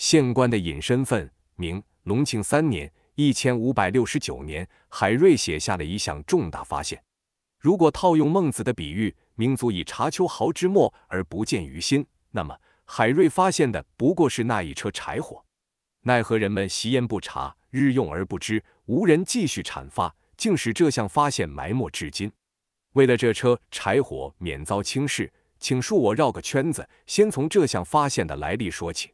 县官的隐身份，明隆庆三年（一千五百六十九年），海瑞写下了一项重大发现。如果套用孟子的比喻，“民族以查秋毫之末而不见于心，那么海瑞发现的不过是那一车柴火。奈何人们习焉不察，日用而不知，无人继续阐发，竟使这项发现埋没至今。为了这车柴火免遭轻视，请恕我绕个圈子，先从这项发现的来历说起。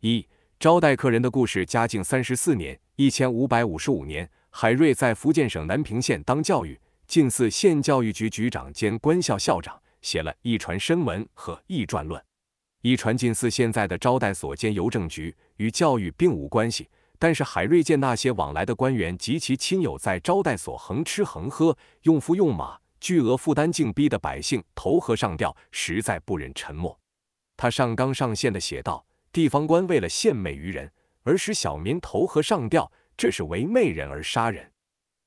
一招待客人的故事。嘉靖三十四年（一千五百五十五年），海瑞在福建省南平县当教育近似县教育局局长兼官校校长，写了一传深文和一传论。一传近似现在的招待所兼邮政局，与教育并无关系。但是海瑞见那些往来的官员及其亲友在招待所横吃横喝，用夫用马，巨额负担，竟逼得百姓投河上吊，实在不忍沉默。他上纲上线的写道。地方官为了献媚于人而使小民投河上吊，这是为媚人而杀人。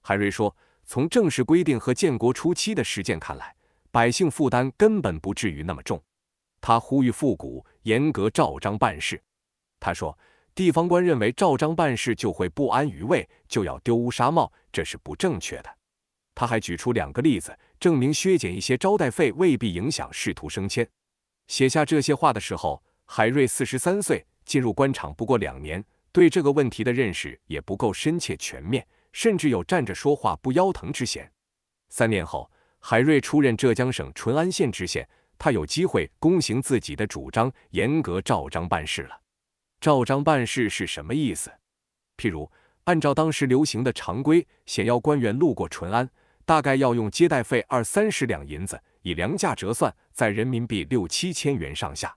海瑞说：“从正式规定和建国初期的实践看来，百姓负担根本不至于那么重。”他呼吁复古，严格照章办事。他说：“地方官认为照章办事就会不安于位，就要丢乌纱帽，这是不正确的。”他还举出两个例子，证明削减一些招待费未必影响仕途升迁。写下这些话的时候。海瑞四十三岁，进入官场不过两年，对这个问题的认识也不够深切全面，甚至有站着说话不腰疼之嫌。三年后，海瑞出任浙江省淳安县知县，他有机会躬行自己的主张，严格照章办事了。照章办事是什么意思？譬如按照当时流行的常规，想要官员路过淳安，大概要用接待费二三十两银子，以粮价折算，在人民币六七千元上下。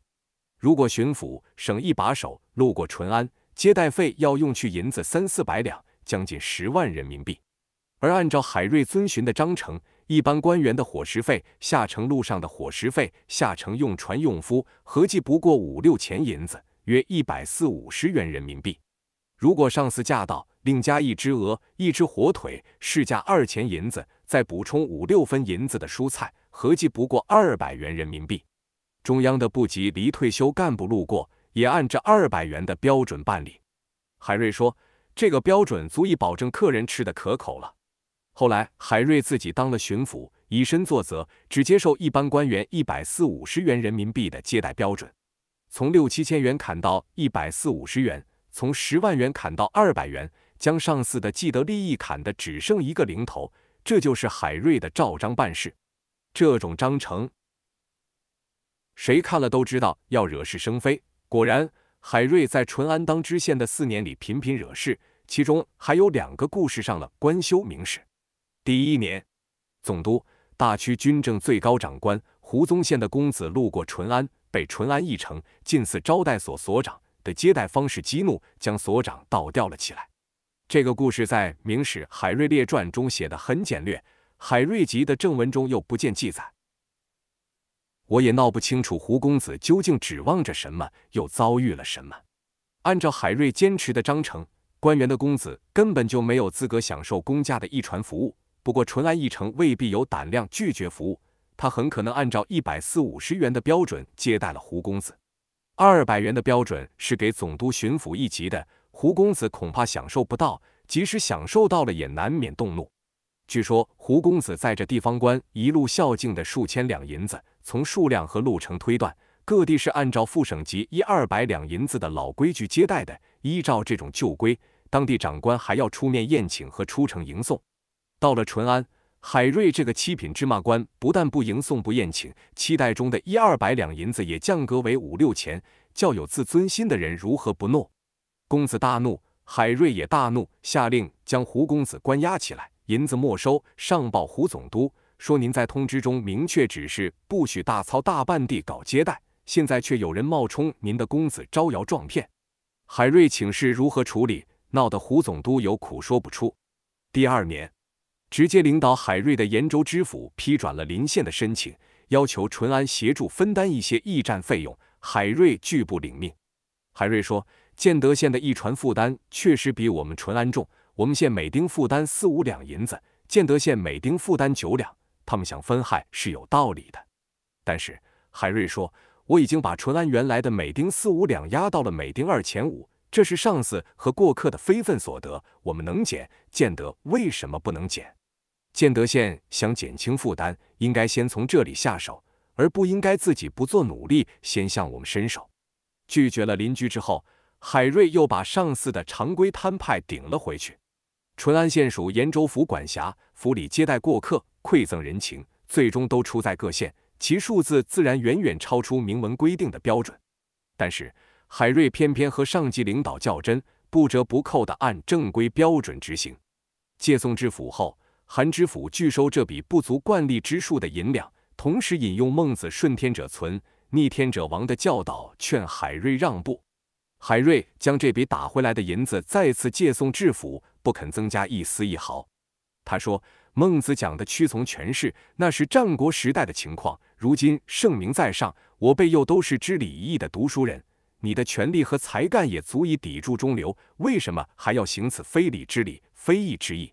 如果巡抚、省一把手路过淳安，接待费要用去银子三四百两，将近十万人民币。而按照海瑞遵循的章程，一般官员的伙食费、下城路上的伙食费、下城用船用夫，合计不过五六钱银子，约一百四五十元人民币。如果上司驾到，另加一只鹅、一只火腿，市价二钱银子，再补充五六分银子的蔬菜，合计不过二百元人民币。中央的部级离退休干部路过，也按这二百元的标准办理。海瑞说：“这个标准足以保证客人吃的可口了。”后来，海瑞自己当了巡抚，以身作则，只接受一般官员一百四五十元人民币的接待标准。从六七千元砍到一百四五十元，从十万元砍到二百元，将上司的既得利益砍得只剩一个零头。这就是海瑞的照章办事。这种章程。谁看了都知道要惹是生非。果然，海瑞在淳安当知县的四年里频频惹事，其中还有两个故事上了《官修明史》。第一年，总督、大区军政最高长官胡宗宪的公子路过淳安，被淳安一城近似招待所所长的接待方式激怒，将所长倒吊了起来。这个故事在《明史·海瑞列传》中写的很简略，《海瑞集》的正文中又不见记载。我也闹不清楚胡公子究竟指望着什么，又遭遇了什么。按照海瑞坚持的章程，官员的公子根本就没有资格享受公家的一船服务。不过，淳安一城未必有胆量拒绝服务，他很可能按照一百四五十元的标准接待了胡公子。二百元的标准是给总督、巡抚一级的，胡公子恐怕享受不到，即使享受到了，也难免动怒。据说胡公子载着地方官一路孝敬的数千两银子，从数量和路程推断，各地是按照副省级一二百两银子的老规矩接待的。依照这种旧规，当地长官还要出面宴请和出城迎送。到了淳安，海瑞这个七品芝麻官不但不迎送不宴请，期待中的一二百两银子也降格为五六钱，较有自尊心的人如何不怒？公子大怒，海瑞也大怒，下令将胡公子关押起来。银子没收，上报胡总督，说您在通知中明确指示不许大操大办地搞接待，现在却有人冒充您的公子招摇撞骗。海瑞请示如何处理，闹得胡总督有苦说不出。第二年，直接领导海瑞的延州知府批转了临县的申请，要求淳安协助分担一些驿站费用。海瑞拒不领命。海瑞说，建德县的驿船负担确实比我们淳安重。我们县每丁负担四五两银子，建德县每丁负担九两，他们想分害是有道理的。但是海瑞说，我已经把淳安原来的每丁四五两压到了每丁二钱五，这是上司和过客的非分所得，我们能减，建德为什么不能减？建德县想减轻负担，应该先从这里下手，而不应该自己不做努力，先向我们伸手。拒绝了邻居之后，海瑞又把上司的常规摊派顶了回去。淳安县属延州府管辖，府里接待过客、馈赠人情，最终都出在各县，其数字自然远远超出明文规定的标准。但是海瑞偏偏和上级领导较真，不折不扣地按正规标准执行。借送至府后，韩知府拒收这笔不足惯例之数的银两，同时引用《孟子》“顺天者存，逆天者亡”的教导劝海瑞让步。海瑞将这笔打回来的银子再次借送知府。不肯增加一丝一毫。他说：“孟子讲的屈从权势，那是战国时代的情况。如今圣明在上，我辈又都是知礼义的读书人，你的权力和才干也足以抵住中流，为什么还要行此非礼之礼、非义之义？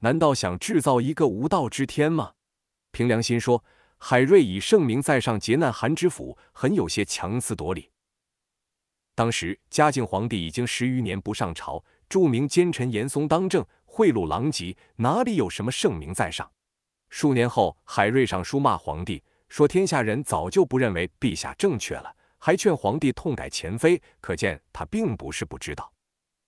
难道想制造一个无道之天吗？”凭良心说，海瑞以圣明在上，劫难韩知府，很有些强词夺理。当时嘉靖皇帝已经十余年不上朝。著名奸臣严嵩当政，贿赂狼藉，哪里有什么圣名在上？数年后，海瑞上书骂皇帝，说天下人早就不认为陛下正确了，还劝皇帝痛改前非。可见他并不是不知道，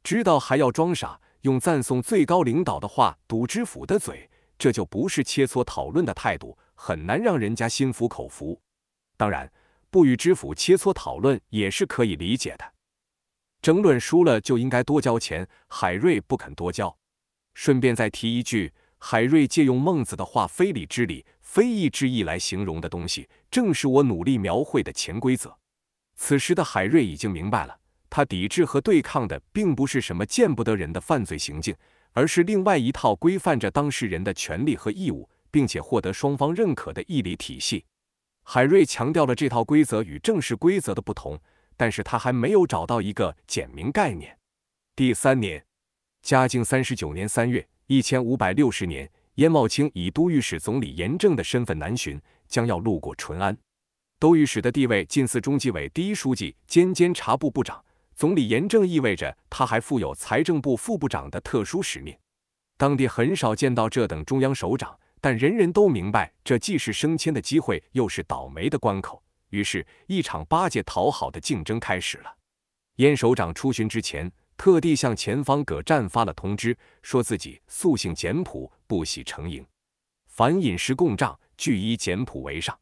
知道还要装傻，用赞颂最高领导的话堵知府的嘴，这就不是切磋讨论的态度，很难让人家心服口服。当然，不与知府切磋讨论也是可以理解的。争论输了就应该多交钱，海瑞不肯多交。顺便再提一句，海瑞借用孟子的话“非礼之礼，非义之义”来形容的东西，正是我努力描绘的潜规则。此时的海瑞已经明白了，他抵制和对抗的并不是什么见不得人的犯罪行径，而是另外一套规范着当事人的权利和义务，并且获得双方认可的义理体系。海瑞强调了这套规则与正式规则的不同。但是他还没有找到一个简明概念。第三年，嘉靖三十九年三月，一千五百六十年，鄢茂卿以都御史、总理严正的身份南巡，将要路过淳安。都御史的地位近似中纪委第一书记兼监察部部长，总理严正意味着他还负有财政部副部长的特殊使命。当地很少见到这等中央首长，但人人都明白，这既是升迁的机会，又是倒霉的关口。于是，一场巴结讨好的竞争开始了。燕首长出巡之前，特地向前方葛战发了通知，说自己素性简朴，不喜成营，凡饮食共帐，俱依简朴为上，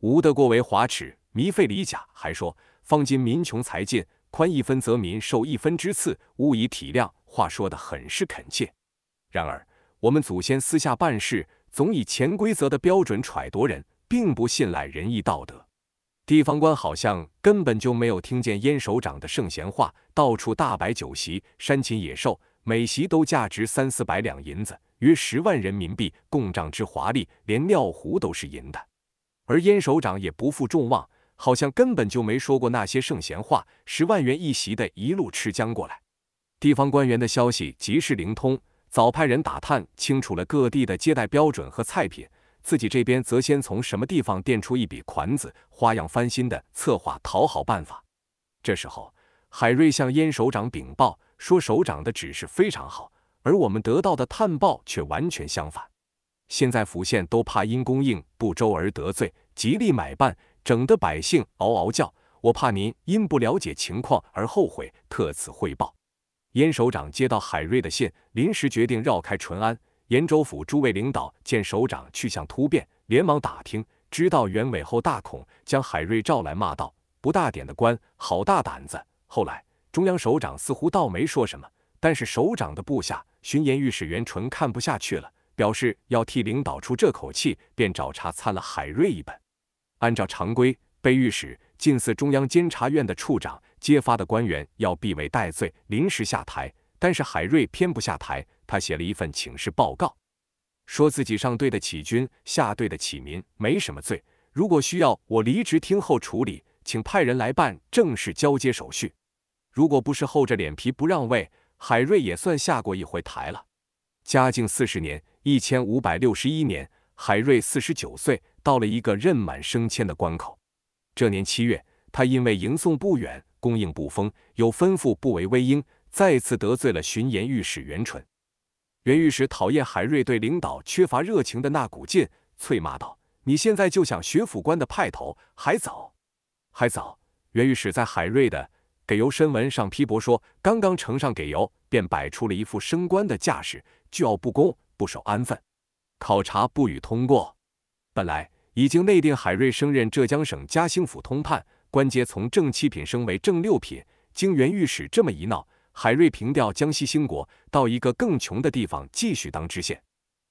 无得过为华侈，靡费礼甲。还说，方今民穷财尽，宽一分则民受一分之赐，勿以体谅。话说的很是恳切。然而，我们祖先私下办事，总以潜规则的标准揣度人，并不信赖仁义道德。地方官好像根本就没有听见燕首长的圣贤话，到处大摆酒席，山禽野兽，每席都价值三四百两银子，约十万人民币，供账之华丽，连尿壶都是银的。而燕首长也不负众望，好像根本就没说过那些圣贤话，十万元一席的，一路吃江过来。地方官员的消息极是灵通，早派人打探清楚了各地的接待标准和菜品。自己这边则先从什么地方垫出一笔款子，花样翻新的策划讨好办法。这时候，海瑞向燕首长禀报说：“首长的指示非常好，而我们得到的探报却完全相反。现在府县都怕因供应不周而得罪，极力买办，整得百姓嗷嗷叫。我怕您因不了解情况而后悔，特此汇报。”燕首长接到海瑞的信，临时决定绕开淳安。延州府诸位领导见首长去向突变，连忙打听，知道原委后大恐，将海瑞召来骂道：“不大点的官，好大胆子！”后来，中央首长似乎倒没说什么，但是首长的部下巡盐御史袁纯看不下去了，表示要替领导出这口气，便找茬参了海瑞一本。按照常规，被御史近似中央监察院的处长揭发的官员要避位戴罪，临时下台，但是海瑞偏不下台。他写了一份请示报告，说自己上对得起军，下对得起民，没什么罪。如果需要我离职听候处理，请派人来办正式交接手续。如果不是厚着脸皮不让位，海瑞也算下过一回台了。嘉靖四十年（一千五百六十一年），海瑞四十九岁，到了一个任满升迁的关口。这年七月，他因为迎送不远，供应不丰，有吩咐不为微应，再次得罪了巡盐御史袁淳。袁御史讨厌海瑞对领导缺乏热情的那股劲，啐骂道：“你现在就想学府官的派头，还早，还早。”袁御史在海瑞的给油申文上批驳说：“刚刚呈上给油，便摆出了一副升官的架势，倨傲不恭，不守安分，考察不予通过。”本来已经内定海瑞升任浙江省嘉兴府通判，官阶从正七品升为正六品，经袁御史这么一闹。海瑞平调江西兴国，到一个更穷的地方继续当知县。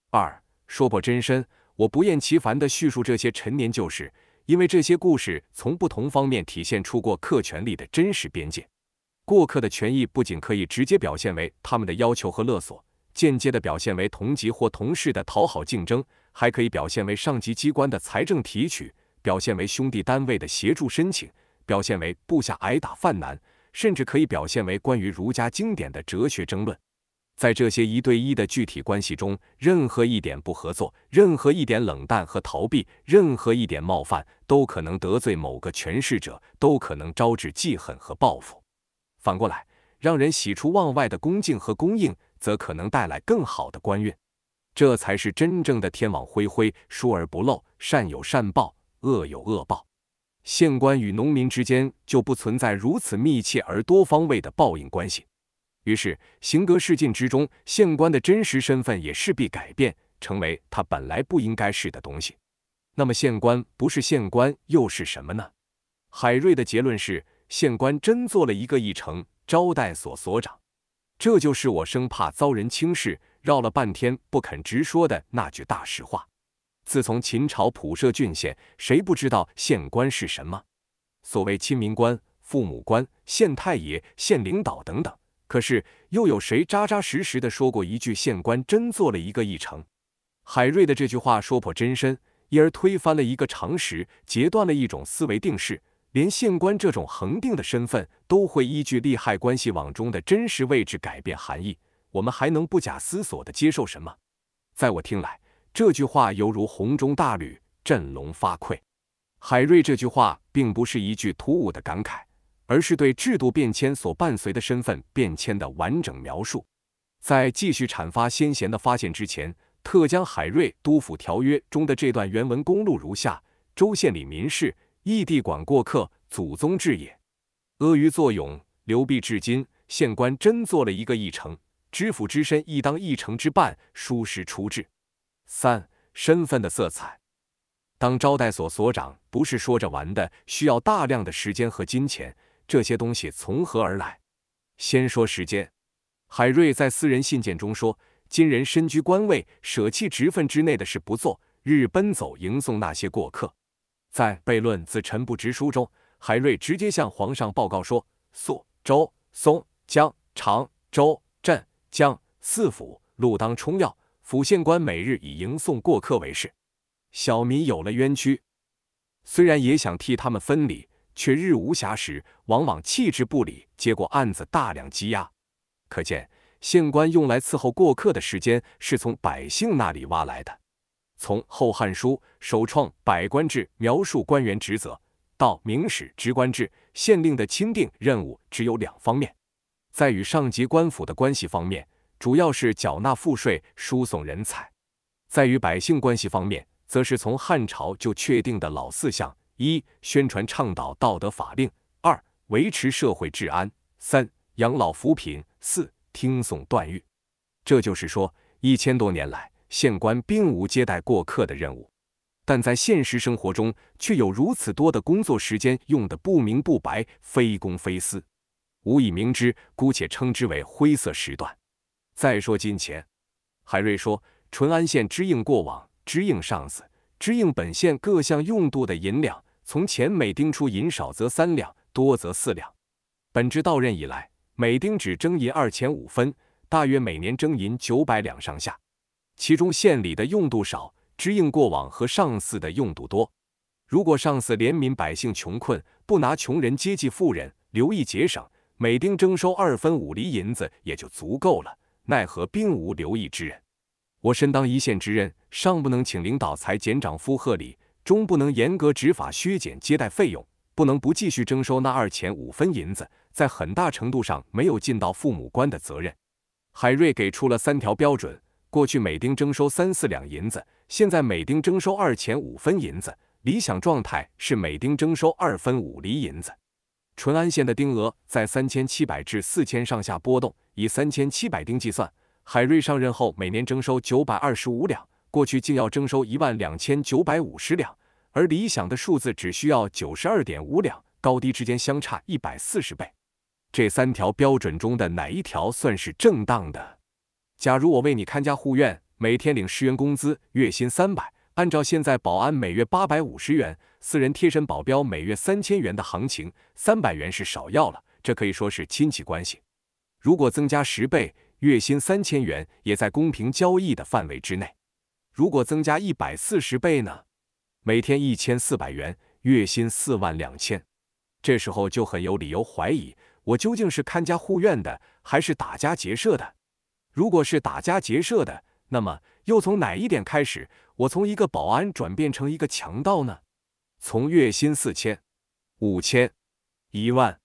二说破真身，我不厌其烦地叙述这些陈年旧事，因为这些故事从不同方面体现出过客权力的真实边界。过客的权益不仅可以直接表现为他们的要求和勒索，间接地表现为同级或同事的讨好竞争，还可以表现为上级机关的财政提取，表现为兄弟单位的协助申请，表现为部下挨打犯难。甚至可以表现为关于儒家经典的哲学争论，在这些一对一的具体关系中，任何一点不合作，任何一点冷淡和逃避，任何一点冒犯，都可能得罪某个权势者，都可能招致记恨和报复。反过来，让人喜出望外的恭敬和恭应，则可能带来更好的官运。这才是真正的天网恢恢，疏而不漏，善有善报，恶有恶报。县官与农民之间就不存在如此密切而多方位的报应关系，于是行格事尽之中，县官的真实身份也势必改变，成为他本来不应该是的东西。那么县官不是县官又是什么呢？海瑞的结论是，县官真做了一个议程招待所所长，这就是我生怕遭人轻视，绕了半天不肯直说的那句大实话。自从秦朝普设郡县，谁不知道县官是什么？所谓亲民官、父母官、县太爷、县领导等等。可是又有谁扎扎实实的说过一句县官真做了一个议程？海瑞的这句话说破真身，因而推翻了一个常识，截断了一种思维定式。连县官这种恒定的身份，都会依据利害关系网中的真实位置改变含义。我们还能不假思索的接受什么？在我听来。这句话犹如洪钟大吕，振聋发聩。海瑞这句话并不是一句突兀的感慨，而是对制度变迁所伴随的身份变迁的完整描述。在继续阐发先贤的发现之前，特将海瑞《督府条约》中的这段原文公录如下：州县里民事，异地管过客，祖宗制也。阿谀作俑，流弊至今。县官真做了一个议程，知府之身亦当议程之半，疏时出治。三身份的色彩，当招待所所长不是说着玩的，需要大量的时间和金钱。这些东西从何而来？先说时间。海瑞在私人信件中说，今人身居官位，舍弃职分之内的事不做，日日奔走迎送那些过客。在《悖论自陈不直书》中，海瑞直接向皇上报告说，肃、州、松江、常州、镇江四府路当冲要。府县官每日以迎送过客为事，小民有了冤屈，虽然也想替他们分理，却日无暇时，往往弃之不理，结果案子大量积压。可见，县官用来伺候过客的时间是从百姓那里挖来的。从《后汉书》首创百官制描述官员职责，到《明史职官制》，县令的钦定任务只有两方面：在与上级官府的关系方面。主要是缴纳赋税、输送人才；在与百姓关系方面，则是从汉朝就确定的老四项：一、宣传倡导道德法令；二、维持社会治安；三、养老扶贫；四、听讼断狱。这就是说，一千多年来，县官并无接待过客的任务，但在现实生活中，却有如此多的工作时间用得不明不白，非公非私，无以明知，姑且称之为灰色时段。再说金钱，海瑞说，淳安县支应过往、支应上司、支应本县各项用度的银两，从前每丁出银少则三两，多则四两。本职到任以来，每丁只征银二钱五分，大约每年征银九百两上下。其中县里的用度少，支应过往和上司的用度多。如果上司怜悯百姓穷困，不拿穷人接济富人，留意节省，每丁征收二分五厘银子也就足够了。奈何并无留意之人？我身当一线之任，尚不能请领导裁减长夫贺礼，终不能严格执法削减接待费用，不能不继续征收那二钱五分银子，在很大程度上没有尽到父母官的责任。海瑞给出了三条标准：过去每丁征收三四两银子，现在每丁征收二钱五分银子，理想状态是每丁征收二分五厘银子。淳安县的丁额在三千七百至四千上下波动，以三千七百丁计算，海瑞上任后每年征收九百二十五两，过去竟要征收一万两千九百五十两，而理想的数字只需要九十二点五两，高低之间相差一百四十倍。这三条标准中的哪一条算是正当的？假如我为你看家护院，每天领十元工资，月薪三百。按照现在保安每月八百五十元，私人贴身保镖每月三千元的行情，三百元是少要了，这可以说是亲戚关系。如果增加十倍，月薪三千元也在公平交易的范围之内。如果增加一百四十倍呢？每天一千四百元，月薪四万两千，这时候就很有理由怀疑我究竟是看家护院的，还是打家劫舍的？如果是打家劫舍的，那么又从哪一点开始？我从一个保安转变成一个强盗呢？从月薪四千、五千、一万。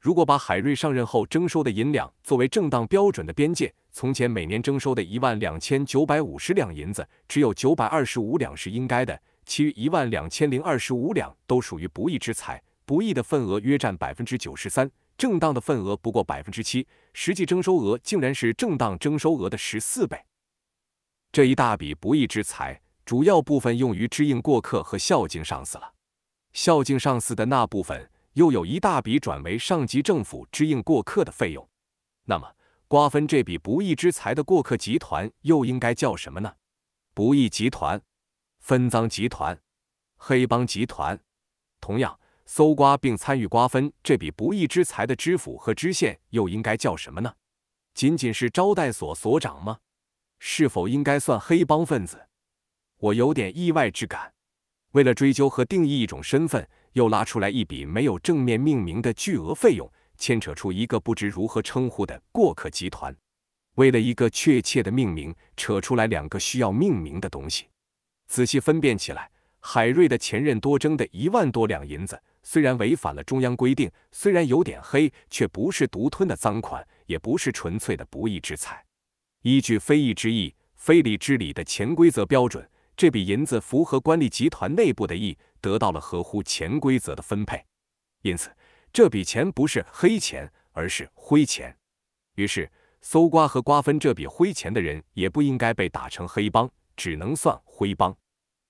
如果把海瑞上任后征收的银两作为正当标准的边界，从前每年征收的一万两千九百五十两银子，只有九百二十五两是应该的，其余一万两千零二十五两都属于不义之财。不义的份额约占百分之九十三，正当的份额不过百分之七，实际征收额竟然是正当征收额的十四倍。这一大笔不义之财。主要部分用于支应过客和孝敬上司了，孝敬上司的那部分又有一大笔转为上级政府支应过客的费用。那么，瓜分这笔不义之财的过客集团又应该叫什么呢？不义集团、分赃集团、黑帮集团。同样，搜刮并参与瓜分这笔不义之财的知府和知县又应该叫什么呢？仅仅是招待所所长吗？是否应该算黑帮分子？我有点意外之感，为了追究和定义一种身份，又拉出来一笔没有正面命名的巨额费用，牵扯出一个不知如何称呼的过客集团。为了一个确切的命名，扯出来两个需要命名的东西。仔细分辨起来，海瑞的前任多征的一万多两银子，虽然违反了中央规定，虽然有点黑，却不是独吞的赃款，也不是纯粹的不义之财。依据非义之义、非礼之礼的潜规则标准。这笔银子符合官吏集团内部的意，得到了合乎潜规则的分配，因此这笔钱不是黑钱，而是灰钱。于是搜刮和瓜分这笔灰钱的人也不应该被打成黑帮，只能算灰帮。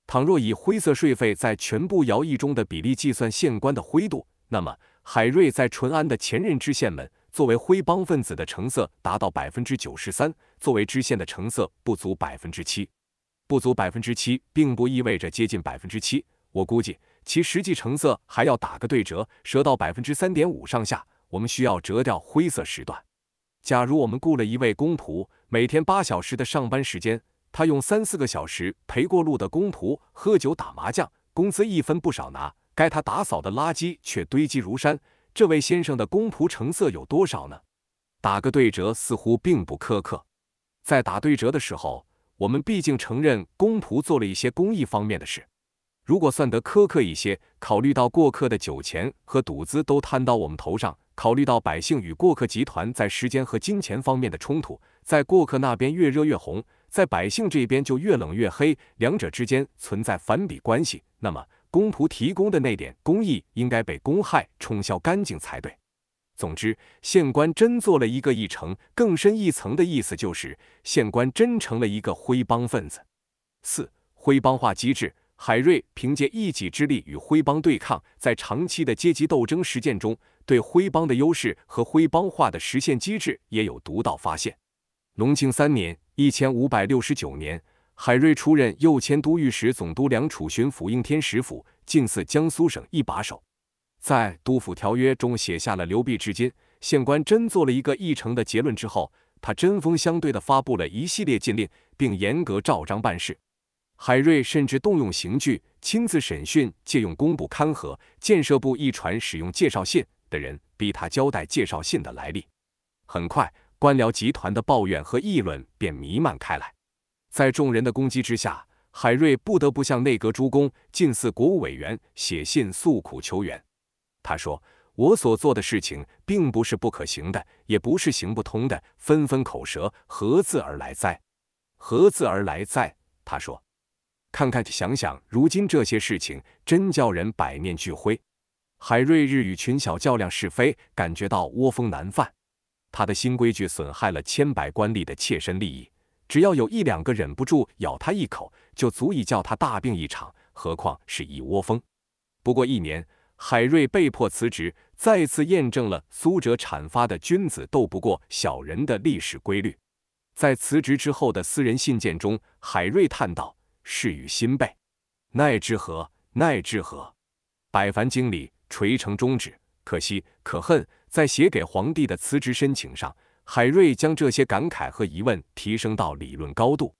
倘若以灰色税费在全部徭役中的比例计算县官的灰度，那么海瑞在淳安的前任知县们作为灰帮分子的成色达到百分之九十三，作为知县的成色不足百分之七。不足百分之七，并不意味着接近百分之七。我估计其实际成色还要打个对折，折到百分之三点五上下。我们需要折掉灰色时段。假如我们雇了一位工仆，每天八小时的上班时间，他用三四个小时陪过路的工仆喝酒打麻将，工资一分不少拿，该他打扫的垃圾却堆积如山。这位先生的工仆成色有多少呢？打个对折似乎并不苛刻。在打对折的时候。我们毕竟承认公仆做了一些公益方面的事，如果算得苛刻一些，考虑到过客的酒钱和赌资都摊到我们头上，考虑到百姓与过客集团在时间和金钱方面的冲突，在过客那边越热越红，在百姓这边就越冷越黑，两者之间存在反比关系，那么公仆提供的那点公益应该被公害冲销干净才对。总之，县官真做了一个一层更深一层的意思，就是县官真成了一个徽帮分子。四，徽帮化机制。海瑞凭借一己之力与徽帮对抗，在长期的阶级斗争实践中，对徽帮的优势和徽帮化的实现机制也有独到发现。隆庆三年（一千五百六十九年），海瑞出任右迁都御史、总督梁楚巡抚应天、使府，近似江苏省一把手。在督抚条约中写下了流弊至今。县官真做了一个议程的结论之后，他针锋相对地发布了一系列禁令，并严格照章办事。海瑞甚至动用刑具，亲自审讯，借用工部勘合、建设部一传，使用介绍信的人，逼他交代介绍信的来历。很快，官僚集团的抱怨和议论便弥漫开来。在众人的攻击之下，海瑞不得不向内阁诸公、近似国务委员写信诉苦求援。他说：“我所做的事情并不是不可行的，也不是行不通的。纷纷口舌，何自而来哉？何自而来哉？”他说：“看看想想，如今这些事情，真叫人百面俱灰。”海瑞日与群小较量是非，感觉到窝蜂难犯。他的新规矩损害了千百官吏的切身利益，只要有一两个忍不住咬他一口，就足以叫他大病一场。何况是一窝蜂？不过一年。海瑞被迫辞职，再次验证了苏辙阐发的“君子斗不过小人”的历史规律。在辞职之后的私人信件中，海瑞叹道：“事与心悖，奈之何？奈之何？百凡经理，垂成终止，可惜，可恨。”在写给皇帝的辞职申请上，海瑞将这些感慨和疑问提升到理论高度，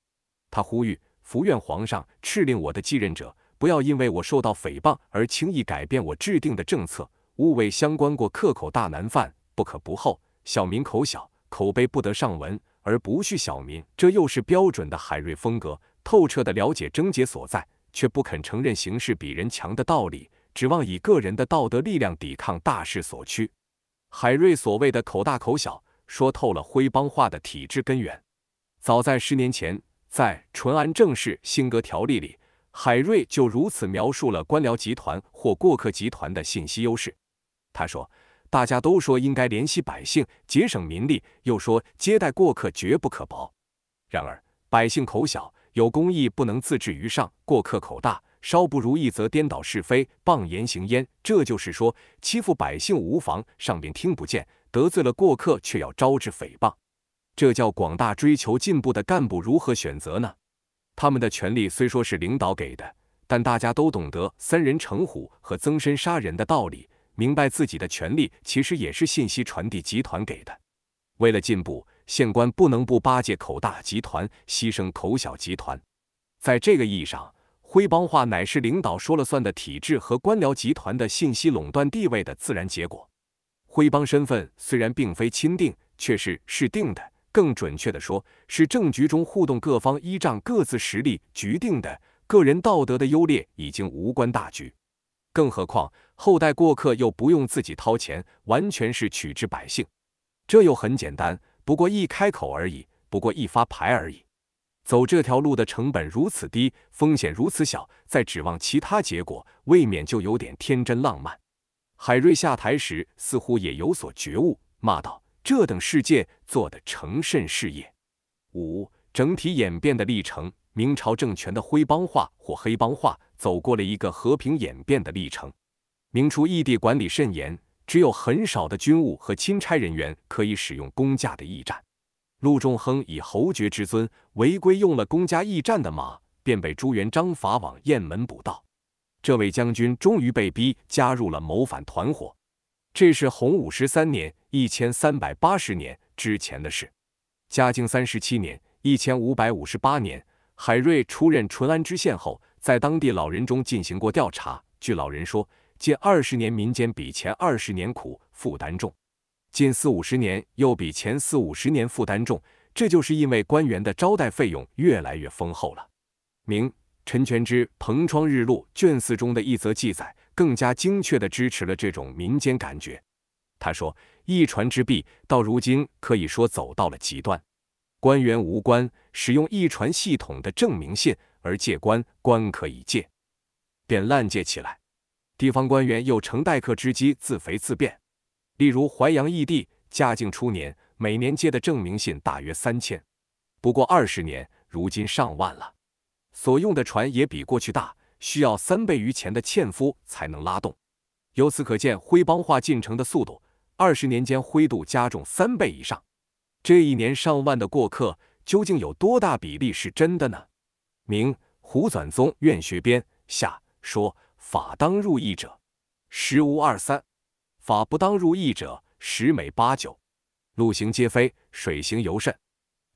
他呼吁：“福愿皇上敕令我的继任者。”不要因为我受到诽谤而轻易改变我制定的政策。勿为相关过客口大难犯，不可不厚。小民口小，口碑不得上文，而不恤小民，这又是标准的海瑞风格。透彻地了解症结所在，却不肯承认形势比人强的道理，指望以个人的道德力量抵抗大势所趋。海瑞所谓的“口大口小”，说透了徽帮话的体制根源。早在十年前，在《淳安政事新格条例》里。海瑞就如此描述了官僚集团或过客集团的信息优势。他说：“大家都说应该怜惜百姓，节省民力，又说接待过客绝不可薄。然而百姓口小，有公义不能自治于上；过客口大，稍不如意则颠倒是非，谤言行焉。这就是说，欺负百姓无妨，上边听不见；得罪了过客，却要招致诽谤。这叫广大追求进步的干部如何选择呢？”他们的权力虽说是领导给的，但大家都懂得“三人成虎”和“增身杀人的道理，明白自己的权力其实也是信息传递集团给的。为了进步，县官不能不巴结口大集团，牺牲口小集团。在这个意义上，徽帮化乃是领导说了算的体制和官僚集团的信息垄断地位的自然结果。徽帮身份虽然并非钦定，却是是定的。更准确的说，是政局中互动各方依仗各自实力决定的。个人道德的优劣已经无关大局，更何况后代过客又不用自己掏钱，完全是取之百姓。这又很简单，不过一开口而已，不过一发牌而已。走这条路的成本如此低，风险如此小，再指望其他结果，未免就有点天真浪漫。海瑞下台时似乎也有所觉悟，骂道。这等世界做的成甚事业？五整体演变的历程，明朝政权的徽帮化或黑帮化，走过了一个和平演变的历程。明初异地管理甚严，只有很少的军务和钦差人员可以使用公家的驿站。陆仲亨以侯爵之尊违规用了公家驿站的马，便被朱元璋法往雁门捕盗。这位将军终于被逼加入了谋反团伙。这是洪武十三年 （1380 年）之前的事。嘉靖三十七年 （1558 年），海瑞出任淳安知县后，在当地老人中进行过调查。据老人说，近二十年民间比前二十年苦，负担重；近四五十年又比前四五十年负担重。这就是因为官员的招待费用越来越丰厚了。明陈全之《蓬窗日录》卷四中的一则记载。更加精确的支持了这种民间感觉。他说：“一传之弊，到如今可以说走到了极端。官员无官，使用一传系统的证明信而借官，官可以借，便滥借起来。地方官员又乘待客之机自肥自变。例如淮阳异地，嘉靖初年每年借的证明信大约三千，不过二十年，如今上万了。所用的船也比过去大。”需要三倍于前的欠夫才能拉动。由此可见，徽帮化进程的速度，二十年间灰度加重三倍以上。这一年上万的过客，究竟有多大比例是真的呢？明胡纂宗愿学编下说法当入义者，十无二三；法不当入义者，十美八九。陆行皆非，水行尤甚。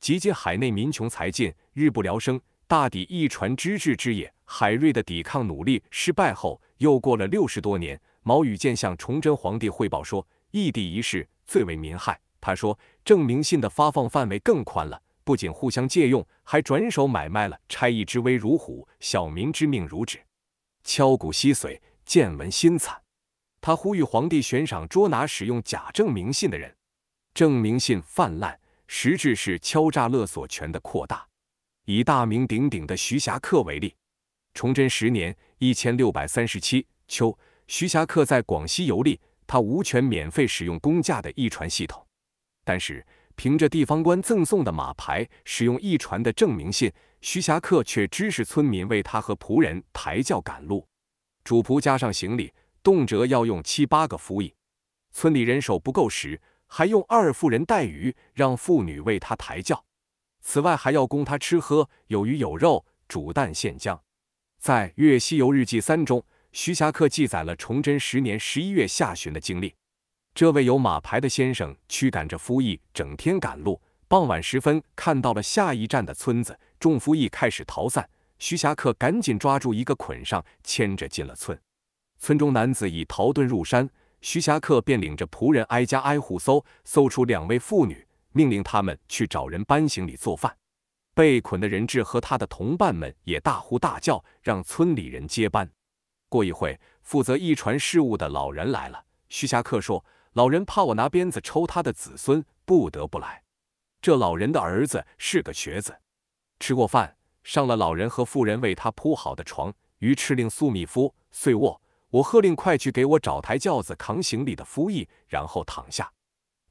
及今海内民穷财尽，日不聊生。大抵一传之志之也。海瑞的抵抗努力失败后，又过了六十多年，毛羽健向崇祯皇帝汇报说：“异地一事最为民害。”他说：“证明信的发放范围更宽了，不仅互相借用，还转手买卖了。差役之威如虎，小民之命如纸，敲骨吸髓，见闻心惨。”他呼吁皇帝悬赏捉拿使用假证明信的人。证明信泛滥，实质是敲诈勒索权的扩大。以大名鼎鼎的徐霞客为例，崇祯十年（一千六百三十七）秋，徐霞客在广西游历。他无权免费使用公家的驿船系统，但是凭着地方官赠送的马牌、使用驿船的证明信，徐霞客却支使村民为他和仆人抬轿赶路。主仆加上行李，动辄要用七八个夫役。村里人手不够时，还用二妇人带鱼，让妇女为他抬轿。此外，还要供他吃喝，有鱼有肉，煮蛋现浆。在《月西游日记三》中，徐霞客记载了崇祯十年十一月下旬的经历。这位有马牌的先生驱赶着夫役，整天赶路。傍晚时分，看到了下一站的村子，众夫役开始逃散。徐霞客赶紧抓住一个捆上，牵着进了村。村中男子已逃遁入山，徐霞客便领着仆人挨家挨户搜，搜出两位妇女。命令他们去找人搬行李做饭。被捆的人质和他的同伴们也大呼大叫，让村里人接班。过一会，负责一船事务的老人来了。徐霞客说：“老人怕我拿鞭子抽他的子孙，不得不来。这老人的儿子是个瘸子。”吃过饭，上了老人和妇人为他铺好的床。鱼敕令粟密夫遂卧。我喝令快去给我找台轿子扛行李的夫役，然后躺下。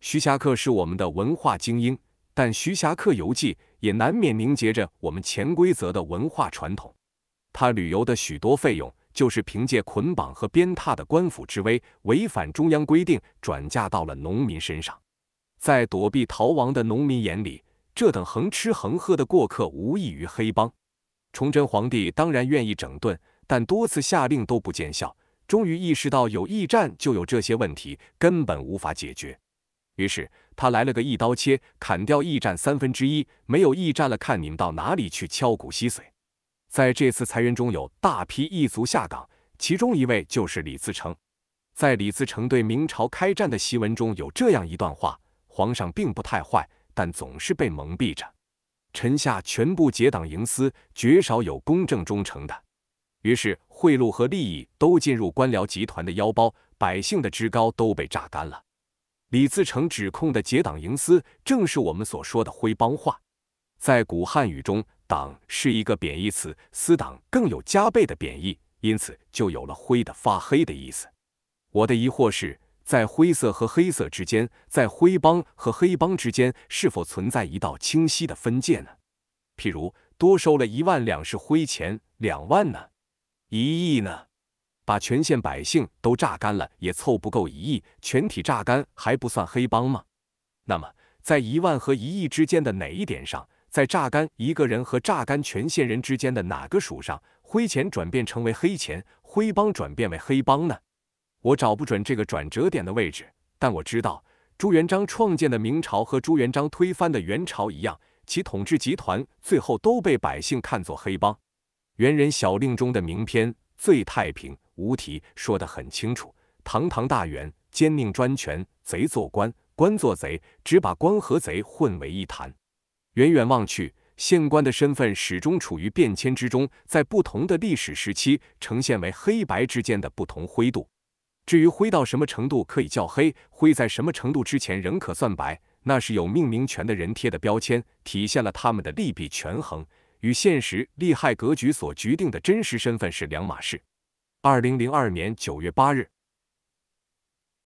徐霞客是我们的文化精英，但《徐霞客游记》也难免凝结着我们潜规则的文化传统。他旅游的许多费用，就是凭借捆绑和鞭挞的官府之威，违反中央规定，转嫁到了农民身上。在躲避逃亡的农民眼里，这等横吃横喝的过客，无异于黑帮。崇祯皇帝当然愿意整顿，但多次下令都不见效，终于意识到有驿站就有这些问题，根本无法解决。于是他来了个一刀切，砍掉驿站三分之一，没有驿站了，看你们到哪里去敲骨吸髓。在这次裁员中有大批异族下岗，其中一位就是李自成。在李自成对明朝开战的檄文中有这样一段话：“皇上并不太坏，但总是被蒙蔽着，臣下全部结党营私，绝少有公正忠诚的。”于是贿赂和利益都进入官僚集团的腰包，百姓的职高都被榨干了。李自成指控的结党营私，正是我们所说的“灰帮话”。在古汉语中，“党”是一个贬义词，“私党”更有加倍的贬义，因此就有了“灰”的发黑的意思。我的疑惑是，在灰色和黑色之间，在灰帮和黑帮之间，是否存在一道清晰的分界呢？譬如，多收了一万两是灰钱，两万呢？一亿呢？把全县百姓都榨干了，也凑不够一亿，全体榨干还不算黑帮吗？那么，在一万和一亿之间的哪一点上，在榨干一个人和榨干全县人之间的哪个数上，灰钱转变成为黑钱，灰帮转变为黑帮呢？我找不准这个转折点的位置，但我知道朱元璋创建的明朝和朱元璋推翻的元朝一样，其统治集团最后都被百姓看作黑帮。元人小令中的名篇《最太平》。无题说的很清楚：堂堂大员，奸佞专权，贼做官，官做贼，只把官和贼混为一谈。远远望去，县官的身份始终处于变迁之中，在不同的历史时期，呈现为黑白之间的不同灰度。至于灰到什么程度可以叫黑，灰在什么程度之前仍可算白，那是有命名权的人贴的标签，体现了他们的利弊权衡与现实利害格局所决定的真实身份是两码事。二零零二年九月八日。